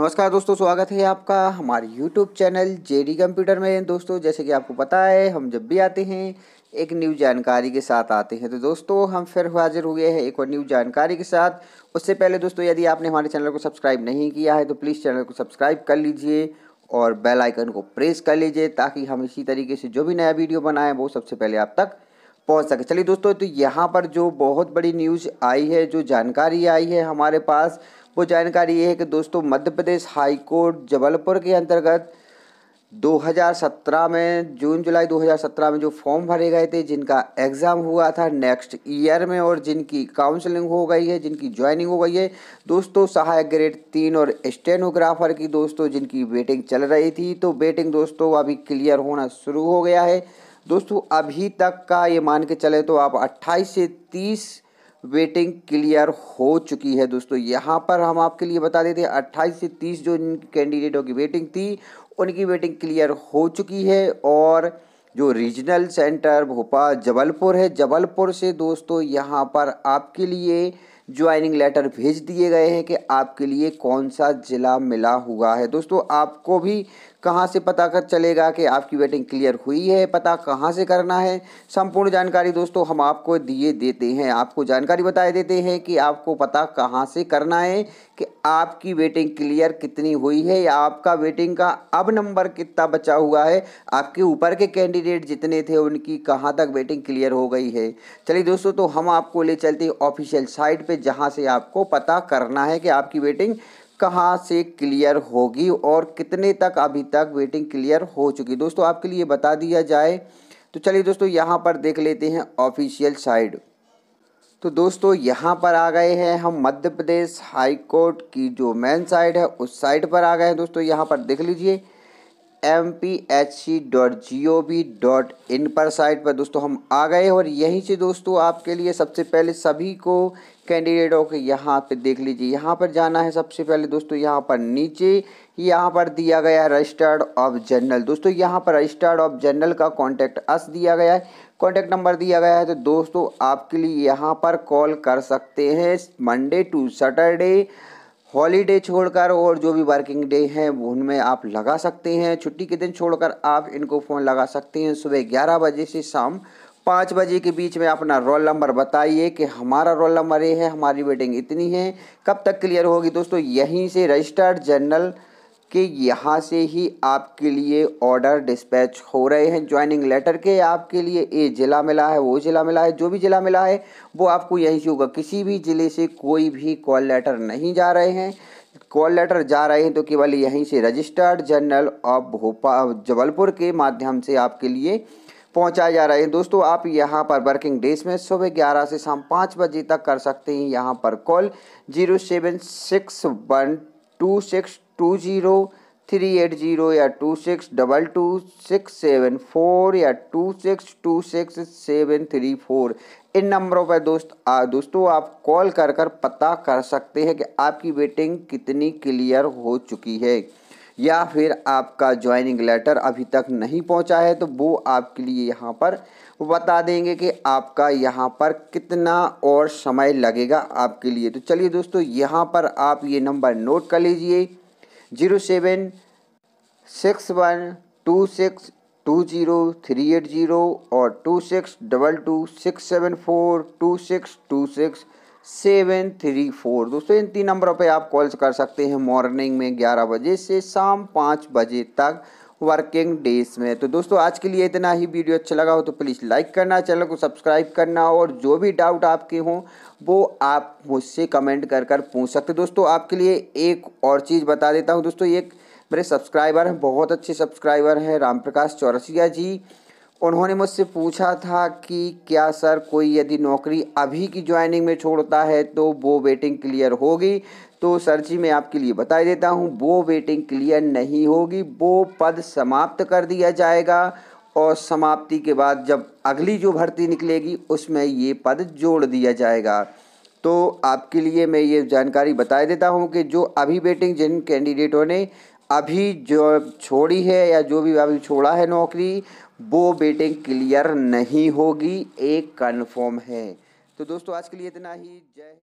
नमस्कार दोस्तों स्वागत है आपका हमारे YouTube चैनल डी कंप्यूटर में दोस्तों जैसे कि आपको पता है हम जब भी आते हैं एक न्यू जानकारी के साथ आते हैं तो दोस्तों हम फिर हाजिर हुए हैं एक और न्यू जानकारी के साथ उससे पहले दोस्तों यदि आपने हमारे चैनल को सब्सक्राइब नहीं किया है तो प्लीज़ चैनल को सब्सक्राइब कर लीजिए और बेल आइकन को प्रेस कर लीजिए ताकि हम इसी तरीके से जो भी नया वीडियो बनाएं वो सबसे पहले आप तक पहुंच सके चलिए दोस्तों तो यहाँ पर जो बहुत बड़ी न्यूज़ आई है जो जानकारी आई है हमारे पास वो जानकारी ये है कि दोस्तों मध्य प्रदेश हाई कोर्ट जबलपुर के अंतर्गत 2017 में जून जुलाई 2017 में जो फॉर्म भरे गए थे जिनका एग्ज़ाम हुआ था नेक्स्ट ईयर में और जिनकी काउंसलिंग हो गई है जिनकी ज्वाइनिंग हो गई है दोस्तों सहायक ग्रेड तीन और स्टेनोग्राफर की दोस्तों जिनकी वेटिंग चल रही थी तो वेटिंग दोस्तों अभी क्लियर होना शुरू हो गया है दोस्तों अभी तक का ये मान के चले तो आप 28 से 30 वेटिंग क्लियर हो चुकी है दोस्तों यहाँ पर हम आपके लिए बता देते हैं 28 से 30 जो इन कैंडिडेटों की वेटिंग थी उनकी वेटिंग क्लियर हो चुकी है और जो रीजनल सेंटर भोपाल जबलपुर है जबलपुर से दोस्तों यहाँ पर आपके लिए ज्वाइनिंग लेटर भेज दिए गए हैं कि आपके लिए कौन सा ज़िला मिला हुआ है दोस्तों आपको भी कहाँ से पता कर चलेगा कि आपकी वेटिंग क्लियर हुई है पता कहाँ से करना है संपूर्ण जानकारी दोस्तों हम आपको दिए देते हैं आपको जानकारी बताए देते हैं कि आपको पता कहाँ से करना है कि आपकी वेटिंग क्लियर कितनी हुई है या आपका वेटिंग का अब नंबर कितना बचा हुआ है आपके ऊपर के कैंडिडेट जितने थे उनकी कहाँ तक वेटिंग क्लियर हो गई है चलिए दोस्तों तो हम आपको ले चलते ऑफिशियल साइट पर जहाँ से आपको पता करना है कि आपकी वेटिंग कहाँ से क्लियर होगी और कितने तक अभी तक वेटिंग क्लियर हो चुकी दोस्तों आपके लिए बता दिया जाए तो चलिए दोस्तों यहाँ पर देख लेते हैं ऑफिशियल साइड तो दोस्तों यहाँ पर आ गए हैं हम मध्य प्रदेश हाई कोर्ट की जो मेन साइड है उस साइड पर आ गए हैं दोस्तों यहाँ पर देख लीजिए M P H C dot G O V dot in पर साइट पर दोस्तों हम आ गए और यहीं से दोस्तों आपके लिए सबसे पहले सभी को कैंडिडेटों के यहाँ पे देख लीजिए यहाँ पर जाना है सबसे पहले दोस्तों यहाँ पर नीचे यहाँ पर दिया गया है रजिस्टर्ड ऑफ जनरल दोस्तों यहाँ पर रजिस्टर्ड ऑफ जनरल का कॉन्टैक्ट अस दिया गया है कॉन्टैक्ट नंबर दिया गया है तो दोस्तों आपके लिए यहाँ पर कॉल कर सकते हैं मंडे टू सैटरडे हॉलीडे छोड़कर और जो भी वर्किंग डे हैं उनमें आप लगा सकते हैं छुट्टी के दिन छोड़कर आप इनको फ़ोन लगा सकते हैं सुबह ग्यारह बजे से शाम पाँच बजे के बीच में अपना रोल नंबर बताइए कि हमारा रोल नंबर ये है हमारी वेटिंग इतनी है कब तक क्लियर होगी दोस्तों यहीं से रजिस्टर्ड जनरल कि यहाँ से ही आपके लिए ऑर्डर डिस्पैच हो रहे हैं ज्वाइनिंग लेटर के आपके लिए ए ज़िला मिला है वो ज़िला मिला है जो भी ज़िला मिला है वो आपको यहीं से होगा किसी भी ज़िले से कोई भी कॉल लेटर नहीं जा रहे हैं कॉल लेटर जा रहे हैं तो केवल यहीं से registered general of Bhopal Jabalpur के माध्यम से आपके लिए पहुँचाए जा रहे हैं दोस्तों आप यहाँ पर वर्किंग डेज में सुबह ग्यारह से शाम पाँच बजे तक कर सकते हैं यहाँ पर call zero seven six one two six two zero three eight zero या two six double two six seven four या two six two six seven three four इन नंबरों पर दोस्त आ, दोस्तों आप कॉल कर कर पता कर सकते हैं कि आपकी वेटिंग कितनी क्लियर हो चुकी है या फिर आपका ज्वाइनिंग लेटर अभी तक नहीं पहुंचा है तो वो आपके लिए यहाँ पर बता देंगे कि आपका यहाँ पर कितना और समय लगेगा आपके लिए तो चलिए दोस्तों यहाँ पर आप ये नंबर नोट कर लीजिए zero seven six one two six two zero three eight zero और two six double two six seven four two six two six seven three four दोस्तों इन तीन नंबरों पे आप कॉल्स कर सकते हैं मॉर्निंग में ग्यारह बजे से शाम पाँच बजे तक वर्किंग डेज में तो दोस्तों आज के लिए इतना ही वीडियो अच्छा लगा हो तो प्लीज़ लाइक करना चैनल को सब्सक्राइब करना और जो भी डाउट आपके हों वो आप मुझसे कमेंट कर कर पूछ सकते दोस्तों आपके लिए एक और चीज़ बता देता हूँ दोस्तों एक मेरे सब्सक्राइबर हैं बहुत अच्छे सब्सक्राइबर हैं राम प्रकाश चौरसिया जी उन्होंने मुझसे पूछा था कि क्या सर कोई यदि नौकरी अभी की ज्वाइनिंग में छोड़ता है तो वो वेटिंग क्लियर होगी तो सर जी मैं आपके लिए बता देता हूँ वो वेटिंग क्लियर नहीं होगी वो पद समाप्त कर दिया जाएगा और समाप्ति के बाद जब अगली जो भर्ती निकलेगी उसमें ये पद जोड़ दिया जाएगा तो आपके लिए मैं ये जानकारी बता देता हूँ कि जो अभी वेटिंग जिन कैंडिडेटों ने अभी जो छोड़ी है या जो भी अभी छोड़ा है नौकरी वो बेटे क्लियर नहीं होगी एक कन्फर्म है तो दोस्तों आज के लिए इतना ही जय